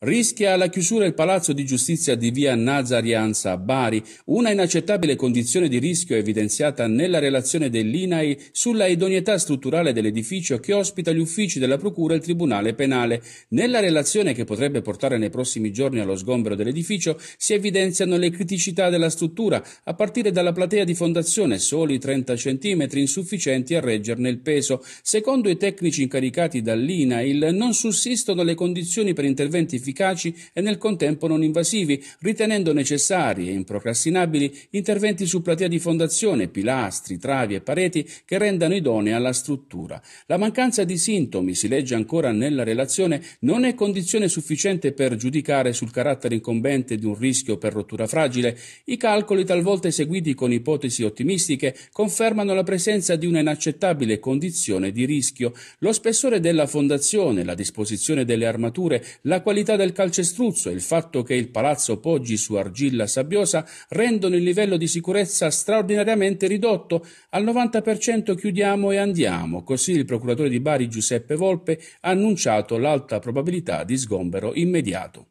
Rischia la chiusura il Palazzo di Giustizia di via Nazarianza a Bari, una inaccettabile condizione di rischio evidenziata nella relazione dell'INAI sulla idoneità strutturale dell'edificio che ospita gli uffici della Procura e il Tribunale Penale. Nella relazione che potrebbe portare nei prossimi giorni allo sgombero dell'edificio si evidenziano le criticità della struttura, a partire dalla platea di fondazione, soli 30 cm insufficienti a reggerne il peso. Secondo i tecnici incaricati dall'INAIL non sussistono le condizioni per interventi efficaci e nel contempo non invasivi, ritenendo necessari e improcrastinabili interventi su platea di fondazione, pilastri, travi e pareti che rendano idonea la struttura. La mancanza di sintomi, si legge ancora nella relazione, non è condizione sufficiente per giudicare sul carattere incombente di un rischio per rottura fragile. I calcoli talvolta eseguiti con ipotesi ottimistiche confermano la presenza di una inaccettabile condizione di rischio. Lo spessore della fondazione, la disposizione delle armature, la qualità quella del calcestruzzo e il fatto che il palazzo poggi su argilla sabbiosa rendono il livello di sicurezza straordinariamente ridotto. Al 90% chiudiamo e andiamo, così il procuratore di Bari Giuseppe Volpe ha annunciato l'alta probabilità di sgombero immediato.